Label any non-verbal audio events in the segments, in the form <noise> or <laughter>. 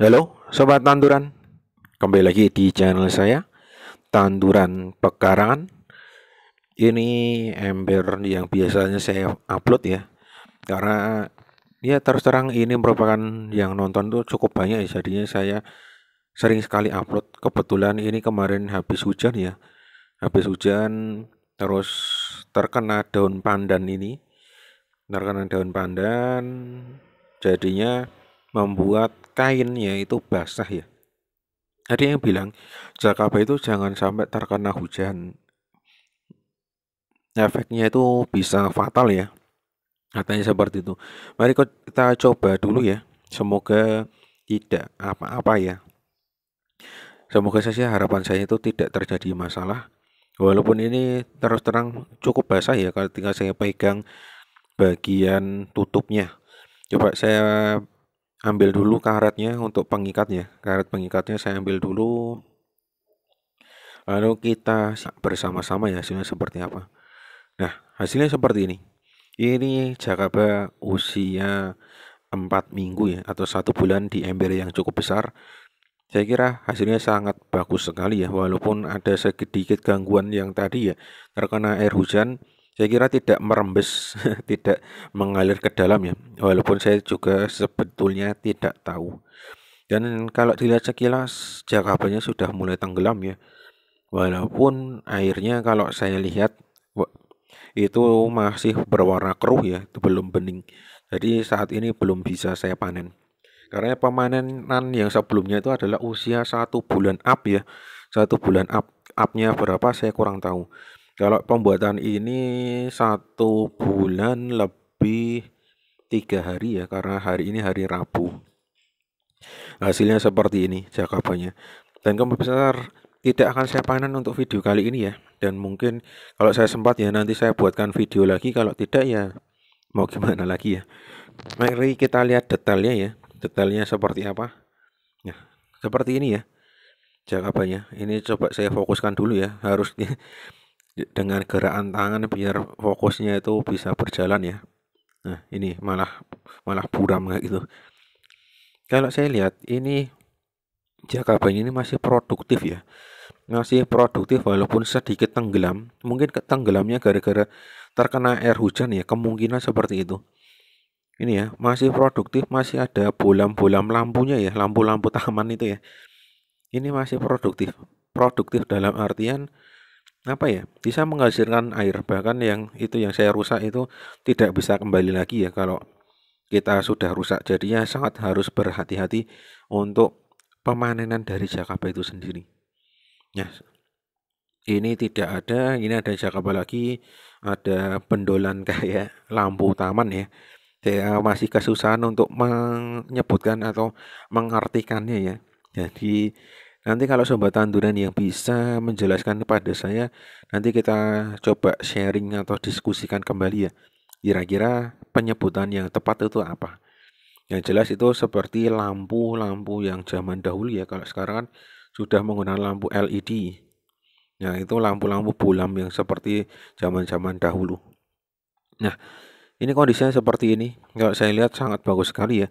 Halo Sobat Tanduran, kembali lagi di channel saya Tanduran Pekarangan Ini ember yang biasanya saya upload ya Karena ya terus terang ini merupakan yang nonton tuh cukup banyak ya Jadinya saya sering sekali upload Kebetulan ini kemarin habis hujan ya Habis hujan terus terkena daun pandan ini Terkena daun pandan jadinya membuat kainnya itu basah ya. Ada yang bilang Jakaba itu jangan sampai terkena hujan. Efeknya itu bisa fatal ya. Katanya seperti itu. Mari kita coba dulu ya. Semoga tidak apa-apa ya. Semoga saja harapan saya itu tidak terjadi masalah. Walaupun ini terus terang cukup basah ya kalau tinggal saya pegang bagian tutupnya. Coba saya ambil dulu mhm. karetnya untuk pengikatnya karet pengikatnya saya ambil dulu lalu kita bersama-sama ya hasilnya seperti apa nah hasilnya seperti ini ini jakaba usia 4 minggu ya atau satu bulan di ember yang cukup besar saya kira hasilnya sangat bagus sekali ya walaupun ada sedikit gangguan yang tadi ya terkena air hujan saya kira tidak merembes, <laughs> tidak mengalir ke dalam ya. Walaupun saya juga sebetulnya tidak tahu. Dan kalau dilihat sekilas, Jakartanya sudah mulai tenggelam ya. Walaupun airnya kalau saya lihat itu masih berwarna keruh ya, itu belum bening. Jadi saat ini belum bisa saya panen. Karena pemanenan yang sebelumnya itu adalah usia satu bulan up ya, satu bulan up. Upnya berapa saya kurang tahu kalau pembuatan ini satu bulan lebih tiga hari ya karena hari ini hari Rabu hasilnya seperti ini jakabannya dan kebesar tidak akan saya panen untuk video kali ini ya dan mungkin kalau saya sempat ya nanti saya buatkan video lagi kalau tidak ya mau gimana lagi ya mari kita lihat detailnya ya detailnya seperti apa ya seperti ini ya jakabannya ini coba saya fokuskan dulu ya harus Ya, dengan gerakan tangan biar fokusnya itu bisa berjalan ya nah ini malah malah buram kayak gitu kalau saya lihat ini bayi ini masih produktif ya masih produktif walaupun sedikit tenggelam mungkin tenggelamnya gara-gara terkena air hujan ya kemungkinan seperti itu ini ya masih produktif masih ada bolam-bolam lampunya ya lampu-lampu taman itu ya ini masih produktif produktif dalam artian apa ya bisa menghasilkan air bahkan yang itu yang saya rusak itu tidak bisa kembali lagi ya kalau kita sudah rusak jadinya sangat harus berhati-hati untuk pemanenan dari jakaba itu sendiri ya ini tidak ada ini ada jakaba lagi ada pendolan <laughs> kayak lampu taman ya saya masih kesusahan untuk menyebutkan atau mengartikannya ya jadi Nanti kalau sobat tanduran yang bisa menjelaskan kepada saya, nanti kita coba sharing atau diskusikan kembali ya. Kira-kira penyebutan yang tepat itu apa? Yang jelas itu seperti lampu-lampu yang zaman dahulu ya. Kalau sekarang kan sudah menggunakan lampu LED. Nah, itu lampu-lampu bulam yang seperti zaman-zaman dahulu. Nah, ini kondisinya seperti ini. Kalau saya lihat sangat bagus sekali ya.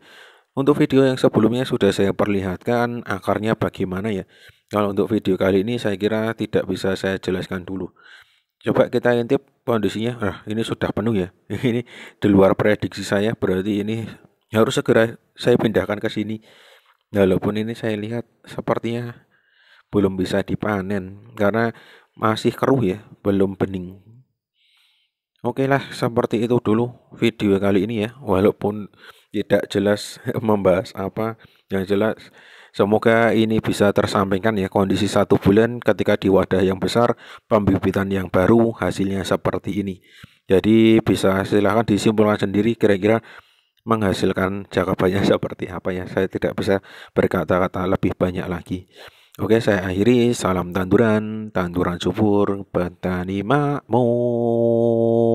Untuk video yang sebelumnya sudah saya perlihatkan akarnya bagaimana ya. Kalau untuk video kali ini saya kira tidak bisa saya jelaskan dulu. Coba kita intip kondisinya. Nah, ini sudah penuh ya. <laughs> Ini di luar prediksi saya berarti ini harus segera saya pindahkan ke sini. Walaupun ini saya lihat sepertinya belum bisa dipanen karena masih keruh ya, belum bening. Oke lah, seperti itu dulu video kali ini ya. Walaupun tidak jelas <laughs> membahas apa yang jelas semoga ini bisa tersampaikan ya kondisi satu bulan ketika di wadah yang besar pembibitan yang baru hasilnya seperti ini jadi bisa silahkan disimpulkan sendiri kira-kira menghasilkan jawabannya <laughs> seperti apa ya saya tidak bisa berkata-kata lebih banyak lagi oke saya akhiri salam tanduran tanduran subur petani makmur